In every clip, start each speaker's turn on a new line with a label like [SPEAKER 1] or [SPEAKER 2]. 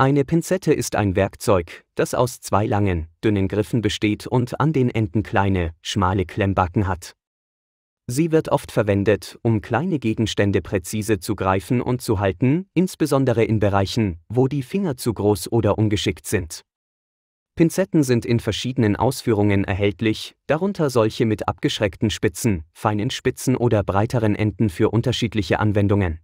[SPEAKER 1] Eine Pinzette ist ein Werkzeug, das aus zwei langen, dünnen Griffen besteht und an den Enden kleine, schmale Klemmbacken hat. Sie wird oft verwendet, um kleine Gegenstände präzise zu greifen und zu halten, insbesondere in Bereichen, wo die Finger zu groß oder ungeschickt sind. Pinzetten sind in verschiedenen Ausführungen erhältlich, darunter solche mit abgeschreckten Spitzen, feinen Spitzen oder breiteren Enden für unterschiedliche Anwendungen.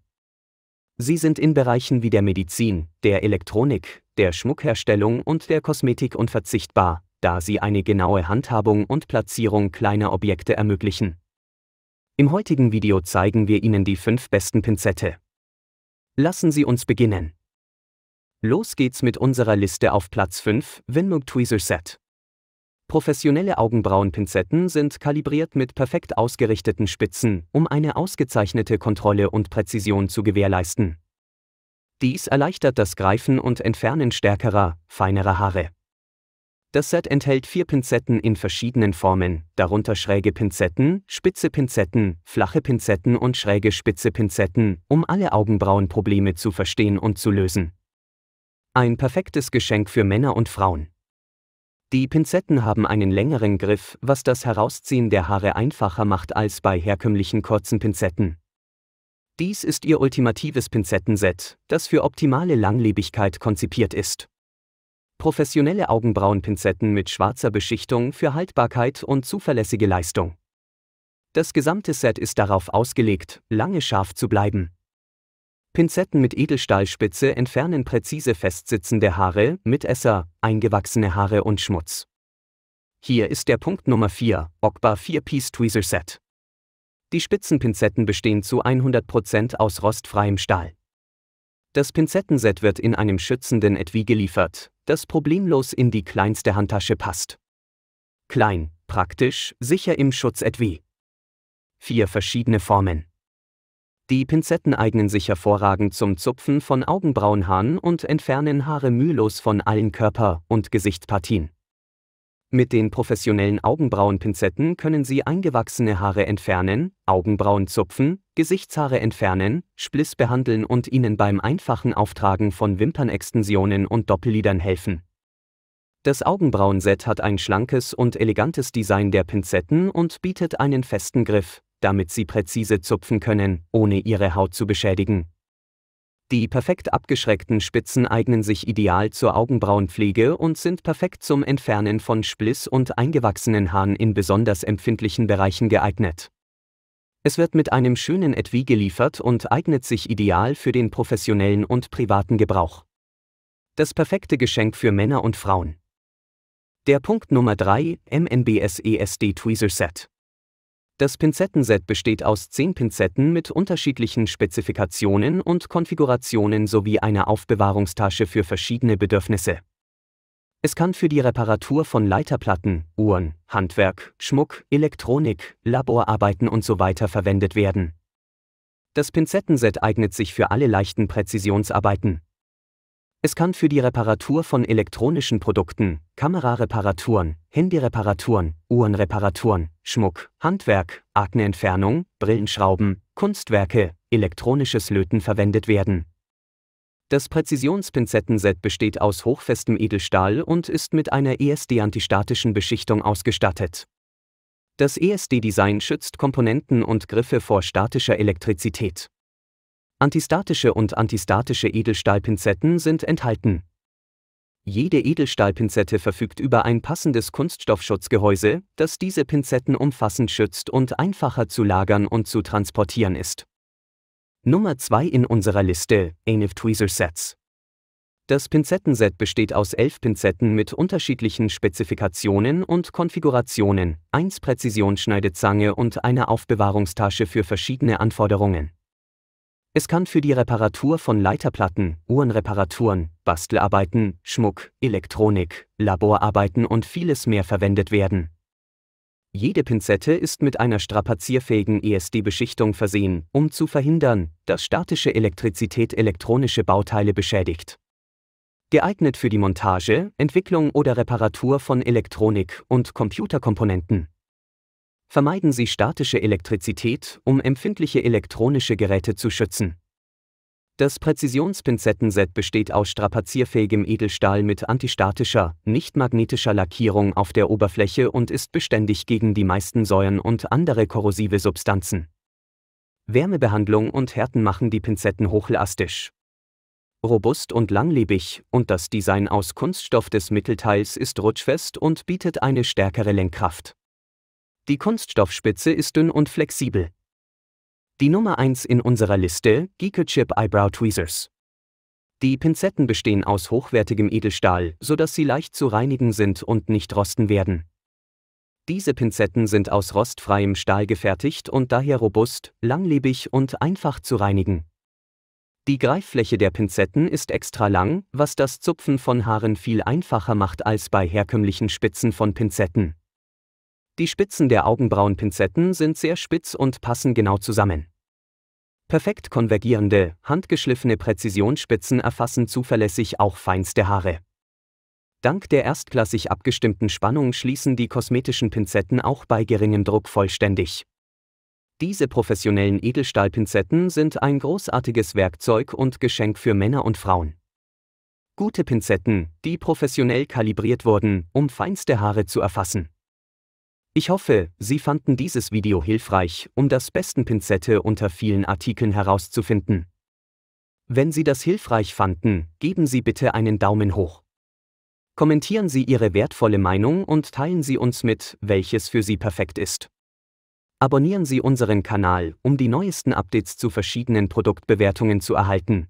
[SPEAKER 1] Sie sind in Bereichen wie der Medizin, der Elektronik, der Schmuckherstellung und der Kosmetik unverzichtbar, da sie eine genaue Handhabung und Platzierung kleiner Objekte ermöglichen. Im heutigen Video zeigen wir Ihnen die fünf besten Pinzette. Lassen Sie uns beginnen. Los geht's mit unserer Liste auf Platz 5, Winmug Tweezer Set. Professionelle Augenbrauenpinzetten sind kalibriert mit perfekt ausgerichteten Spitzen, um eine ausgezeichnete Kontrolle und Präzision zu gewährleisten. Dies erleichtert das Greifen und Entfernen stärkerer, feinerer Haare. Das Set enthält vier Pinzetten in verschiedenen Formen, darunter schräge Pinzetten, spitze Pinzetten, flache Pinzetten und schräge spitze Pinzetten, um alle Augenbrauenprobleme zu verstehen und zu lösen. Ein perfektes Geschenk für Männer und Frauen. Die Pinzetten haben einen längeren Griff, was das Herausziehen der Haare einfacher macht als bei herkömmlichen kurzen Pinzetten. Dies ist ihr ultimatives Pinzettenset, das für optimale Langlebigkeit konzipiert ist. Professionelle Augenbrauenpinzetten mit schwarzer Beschichtung für Haltbarkeit und zuverlässige Leistung. Das gesamte Set ist darauf ausgelegt, lange scharf zu bleiben. Pinzetten mit Edelstahlspitze entfernen präzise festsitzende Haare, Mitesser, eingewachsene Haare und Schmutz. Hier ist der Punkt Nummer 4, Ogba 4-Piece Tweezer Set. Die Spitzenpinzetten bestehen zu 100% aus rostfreiem Stahl. Das Pinzettenset wird in einem schützenden Etui geliefert, das problemlos in die kleinste Handtasche passt. Klein, praktisch, sicher im Schutz Etui. Vier verschiedene Formen. Die Pinzetten eignen sich hervorragend zum Zupfen von Augenbrauenhaaren und entfernen Haare mühelos von allen Körper- und Gesichtspartien. Mit den professionellen Augenbrauenpinzetten können Sie eingewachsene Haare entfernen, Augenbrauen zupfen, Gesichtshaare entfernen, Spliss behandeln und Ihnen beim einfachen Auftragen von Wimpernextensionen und Doppellidern helfen. Das Augenbrauenset hat ein schlankes und elegantes Design der Pinzetten und bietet einen festen Griff, damit sie präzise zupfen können, ohne ihre Haut zu beschädigen. Die perfekt abgeschreckten Spitzen eignen sich ideal zur Augenbrauenpflege und sind perfekt zum Entfernen von Spliss und eingewachsenen Haaren in besonders empfindlichen Bereichen geeignet. Es wird mit einem schönen Etui geliefert und eignet sich ideal für den professionellen und privaten Gebrauch. Das perfekte Geschenk für Männer und Frauen. Der Punkt Nummer 3 MNBS ESD Tweezer Set. Das Pinzettenset besteht aus 10 Pinzetten mit unterschiedlichen Spezifikationen und Konfigurationen sowie einer Aufbewahrungstasche für verschiedene Bedürfnisse. Es kann für die Reparatur von Leiterplatten, Uhren, Handwerk, Schmuck, Elektronik, Laborarbeiten usw. So verwendet werden. Das Pinzettenset eignet sich für alle leichten Präzisionsarbeiten. Es kann für die Reparatur von elektronischen Produkten, Kamerareparaturen, Handyreparaturen, Uhrenreparaturen, Schmuck, Handwerk, Akneentfernung, Brillenschrauben, Kunstwerke, elektronisches Löten verwendet werden. Das Präzisionspinzettenset besteht aus hochfestem Edelstahl und ist mit einer ESD-antistatischen Beschichtung ausgestattet. Das ESD-Design schützt Komponenten und Griffe vor statischer Elektrizität. Antistatische und antistatische Edelstahlpinzetten sind enthalten. Jede Edelstahlpinzette verfügt über ein passendes Kunststoffschutzgehäuse, das diese Pinzetten umfassend schützt und einfacher zu lagern und zu transportieren ist. Nummer 2 in unserer Liste, Anif Tweezer Sets. Das Pinzettenset besteht aus elf Pinzetten mit unterschiedlichen Spezifikationen und Konfigurationen, 1 Präzisionsschneidezange und einer Aufbewahrungstasche für verschiedene Anforderungen. Es kann für die Reparatur von Leiterplatten, Uhrenreparaturen, Bastelarbeiten, Schmuck, Elektronik, Laborarbeiten und vieles mehr verwendet werden. Jede Pinzette ist mit einer strapazierfähigen ESD-Beschichtung versehen, um zu verhindern, dass statische Elektrizität elektronische Bauteile beschädigt. Geeignet für die Montage, Entwicklung oder Reparatur von Elektronik und Computerkomponenten. Vermeiden Sie statische Elektrizität, um empfindliche elektronische Geräte zu schützen. Das Präzisionspinzettenset besteht aus strapazierfähigem Edelstahl mit antistatischer, nicht magnetischer Lackierung auf der Oberfläche und ist beständig gegen die meisten Säuren und andere korrosive Substanzen. Wärmebehandlung und Härten machen die Pinzetten hochelastisch. Robust und langlebig, und das Design aus Kunststoff des Mittelteils ist rutschfest und bietet eine stärkere Lenkkraft. Die Kunststoffspitze ist dünn und flexibel. Die Nummer 1 in unserer Liste, Geekerchip Eyebrow Tweezers. Die Pinzetten bestehen aus hochwertigem Edelstahl, sodass sie leicht zu reinigen sind und nicht rosten werden. Diese Pinzetten sind aus rostfreiem Stahl gefertigt und daher robust, langlebig und einfach zu reinigen. Die Greiffläche der Pinzetten ist extra lang, was das Zupfen von Haaren viel einfacher macht als bei herkömmlichen Spitzen von Pinzetten. Die Spitzen der Augenbrauenpinzetten sind sehr spitz und passen genau zusammen. Perfekt konvergierende, handgeschliffene Präzisionsspitzen erfassen zuverlässig auch feinste Haare. Dank der erstklassig abgestimmten Spannung schließen die kosmetischen Pinzetten auch bei geringem Druck vollständig. Diese professionellen Edelstahlpinzetten sind ein großartiges Werkzeug und Geschenk für Männer und Frauen. Gute Pinzetten, die professionell kalibriert wurden, um feinste Haare zu erfassen. Ich hoffe, Sie fanden dieses Video hilfreich, um das besten Pinzette unter vielen Artikeln herauszufinden. Wenn Sie das hilfreich fanden, geben Sie bitte einen Daumen hoch. Kommentieren Sie Ihre wertvolle Meinung und teilen Sie uns mit, welches für Sie perfekt ist. Abonnieren Sie unseren Kanal, um die neuesten Updates zu verschiedenen Produktbewertungen zu erhalten.